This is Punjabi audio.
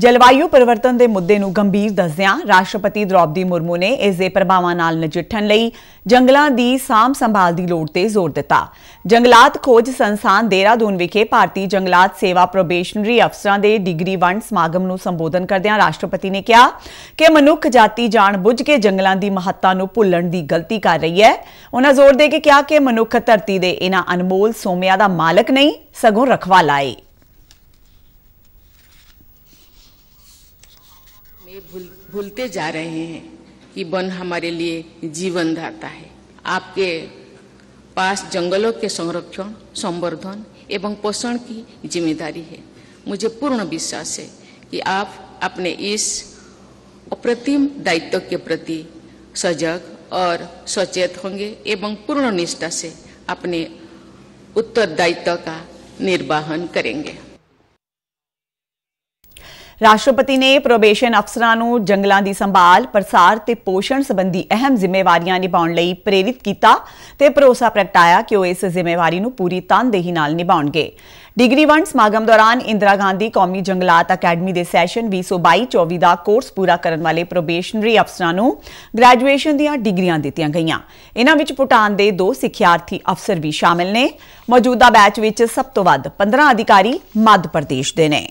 ਜਲਵਾਯੂ ਪਰਿਵਰਤਨ ਦੇ ਮੁੱਦੇ ਨੂੰ ਗੰਭੀਰ ਦੱਸਦਿਆਂ ਰਾਸ਼ਟਰਪਤੀ ਦ੍ਰੌਪਦੀ ਮੁਰਮੂ ਨੇ ਇਸ ਦੇ ਪ੍ਰਭਾਵਾਂ ਨਾਲ ਨਜਿੱਠਣ ਲਈ ਜੰਗਲਾਂ ਦੀ ਸਾਂਭ ਸੰਭਾਲ ਦੀ ਲੋੜ ਤੇ ਜ਼ੋਰ ਦਿੱਤਾ। ਜੰਗਲਾਤ ਖੋਜ ਸੰਸਥਾਨ ਦੇਰਾਦੂਨ ਵਿਖੇ ਭਾਰਤੀ ਜੰਗਲਾਤ ਸੇਵਾ ਪ੍ਰੋਬੇਸ਼ਨਰੀ ਅਫਸਰਾਂ ਦੇ ਡਿਗਰੀ ਵੰਡ ਸਮਾਗਮ ਨੂੰ ਸੰਬੋਧਨ ਕਰਦਿਆਂ ਰਾਸ਼ਟਰਪਤੀ ਨੇ ਕਿਹਾ ਕਿ ਮਨੁੱਖ ਜਾਤੀ ਜਾਣਬੁੱਝ ਕੇ ਜੰਗਲਾਂ ਦੀ ਮਹੱਤਤਾ ਨੂੰ ਭੁੱਲਣ ਦੀ ਗਲਤੀ ਕਰ ਰਹੀ ਹੈ। ਉਹਨਾਂ ਜ਼ੋਰ ਦੇ ਕੇ ਕਿਹਾ ਕਿ ਮਨੁੱਖ ਧਰਤੀ ਦੇ ਇਹਨਾਂ ਅਨਮੋਲ ਸੋਮਿਆਂ ਦਾ ਮਾਲਕ ਨਹੀਂ ਸਗੋਂ ਰਖਵਾਲਾ ਹੈ। में भूल, भूलते जा रहे हैं कि वन हमारे लिए जीवन दाता है आपके पास जंगलों के संरक्षण संवर्धन एवं पोषण की जिम्मेदारी है मुझे पूर्ण विश्वास है कि आप अपने इस अप्रतिम दायित्व के प्रति सजग और सचेत होंगे एवं पूर्ण निष्ठा से अपने उत्तरदायित्व का निर्वाहन करेंगे ਰਾਸ਼ਟਰਪਤੀ ਨੇ ਪ੍ਰੋਬੇਸ਼ਨ ਅਫਸਰਾਂ ਨੂੰ ਜੰਗਲਾਂ ਦੀ ਸੰਭਾਲ, ਪ੍ਰਸਾਰ ਤੇ ਪੋਸ਼ਣ ਸੰਬੰਧੀ ਅਹਿਮ ਜ਼ਿੰਮੇਵਾਰੀਆਂ ਨਿਭਾਉਣ ਲਈ ਪ੍ਰੇਰਿਤ ਕੀਤਾ ਤੇ ਭਰੋਸਾ ਪ੍ਰਗਟਾਇਆ ਕਿ ਉਹ ਇਸ ਜ਼ਿੰਮੇਵਾਰੀ ਨੂੰ ਪੂਰੀ ਤਨਦੇਹੀ ਨਾਲ ਨਿਭਾਉਣਗੇ। ਡਿਗਰੀ ਵੰਡ ਸਮਾਗਮ ਦੌਰਾਨ ਇੰਦਰਾ ਗਾਂਧੀ ਕੌਮੀ ਜੰਗਲਾਤ ਅਕੈਡਮੀ ਦੇ ਸੈਸ਼ਨ 2022-24 ਦਾ ਕੋਰਸ ਪੂਰਾ ਕਰਨ ਵਾਲੇ ਪ੍ਰੋਬੇਸ਼ਨਰੀ ਅਫਸਰਾਂ ਨੂੰ ਗ੍ਰੈਜੂਏਸ਼ਨ ਦੀਆਂ ਡਿਗਰੀਆਂ ਦਿੱਤੀਆਂ ਗਈਆਂ। ਇਹਨਾਂ ਵਿੱਚ ਪੁਟਾਨ ਦੇ ਦੋ ਸਿੱਖਿਆਰਥੀ ਅਫਸਰ ਵੀ ਸ਼ਾਮਿਲ ਨੇ। ਮੌਜੂਦਾ ਬੈਚ ਵਿੱਚ ਸਭ ਤੋਂ ਵੱਧ 15 ਅਧਿਕਾਰੀ ਮੱਧ ਪ੍ਰਦੇਸ਼ ਦੇ ਨੇ।